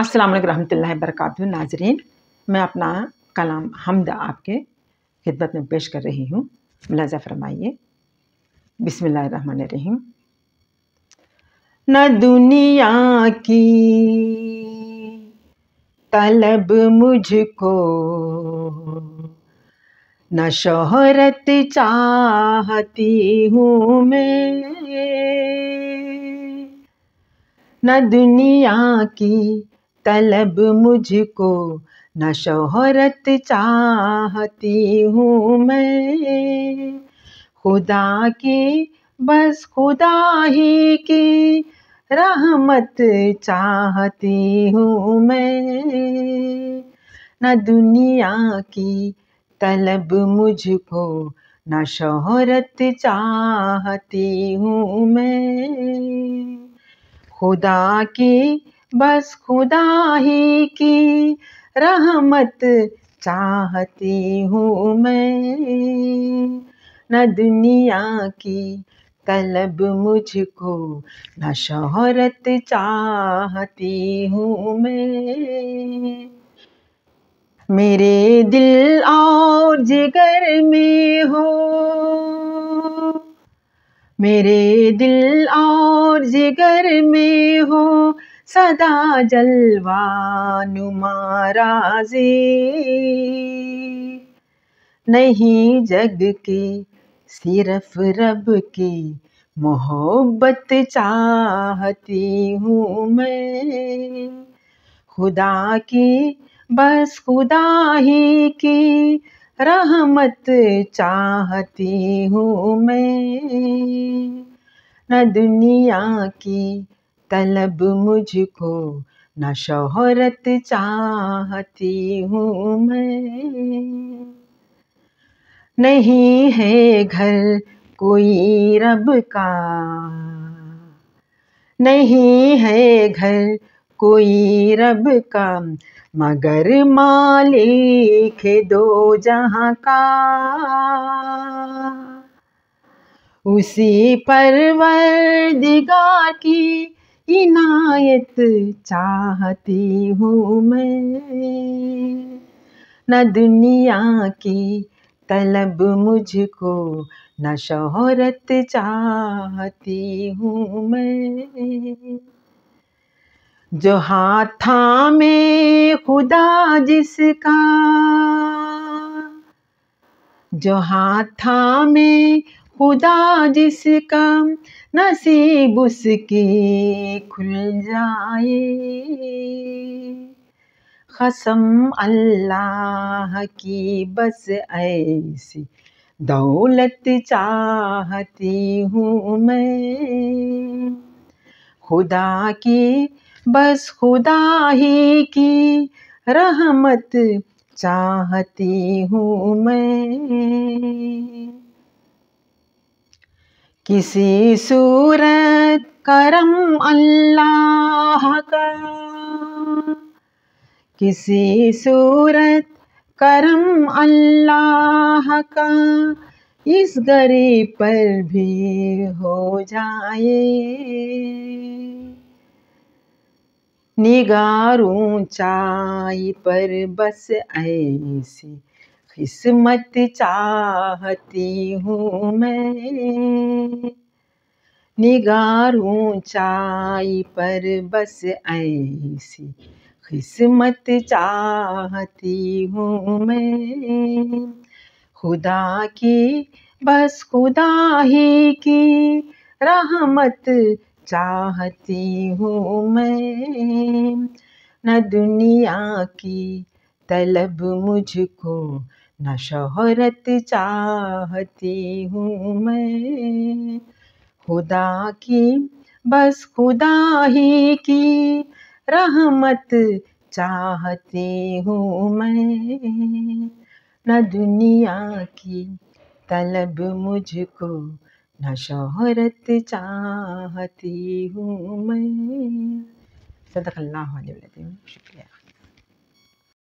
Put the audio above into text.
अस्सलाम वालेकुम रहमतुल्लाहि नाजरीन मैं अपना कलाम हमद आपके खिदमत में पेश कर रही हूँ मुलाज़ा फरमाइए बिसमीम न दुनिया की तलब मुझको न शोहरत चाहती हूँ मैं न दुनिया की तलब मुझको न शोहरत चाहती हूँ मैं खुदा की बस खुदा ही की रहमत चाहती हूँ मैं न दुनिया की तलब मुझको न शोहरत चाहती हूँ मैं खुदा की बस खुदा ही की रहमत चाहती हूँ मैं न दुनिया की तलब मुझको न शोहरत चाहती हूँ मैं मेरे दिल और जिगर में हो मेरे दिल और जिगर में हो सदा जलवानुमाराजे नहीं जग की सिर्फ रब की मोहब्बत चाहती हूँ मैं खुदा की बस खुदा ही की रहमत चाहती हूँ मैं न दुनिया की तलब मुझको न शोहरत चाहती हूँ मैं नहीं है घर कोई रब का नहीं है घर कोई रब का मगर मालिक दो जहाँ का उसी परवर दिगा की इनायत चाहती हूँ मैं न दुनिया की तलब मुझको न शोहरत चाहती हूँ मैं जो हाथा में खुदा जिसका जो हाथा में खुदा जिसका नसीब उसकी खुल जाए कसम अल्लाह की बस ऐसी दौलत चाहती हूँ मैं खुदा की बस खुदा ही की रहमत चाहती हूँ मैं किसी सूरत करम अल्लाह का किसी सूरत करम अल्लाह का इस गरीब पर भी हो जाए निगार ऊंचाई पर बस ऐसी किस्मत चाहती हूँ मैं निगारू चाई पर बस ऐसी किस्मत चाहती हूँ मैं खुदा की बस खुदा ही की रहमत चाहती हूँ मैं न दुनिया की तलब मुझको न शोहरत चाहती हूँ मैं खुदा की बस खुदा ही की रहमत चाहती हूँ मैं न दुनिया की तलब मुझको न शोहरत चाहती हूँ मैं सदक अल्लाह शुक्रिया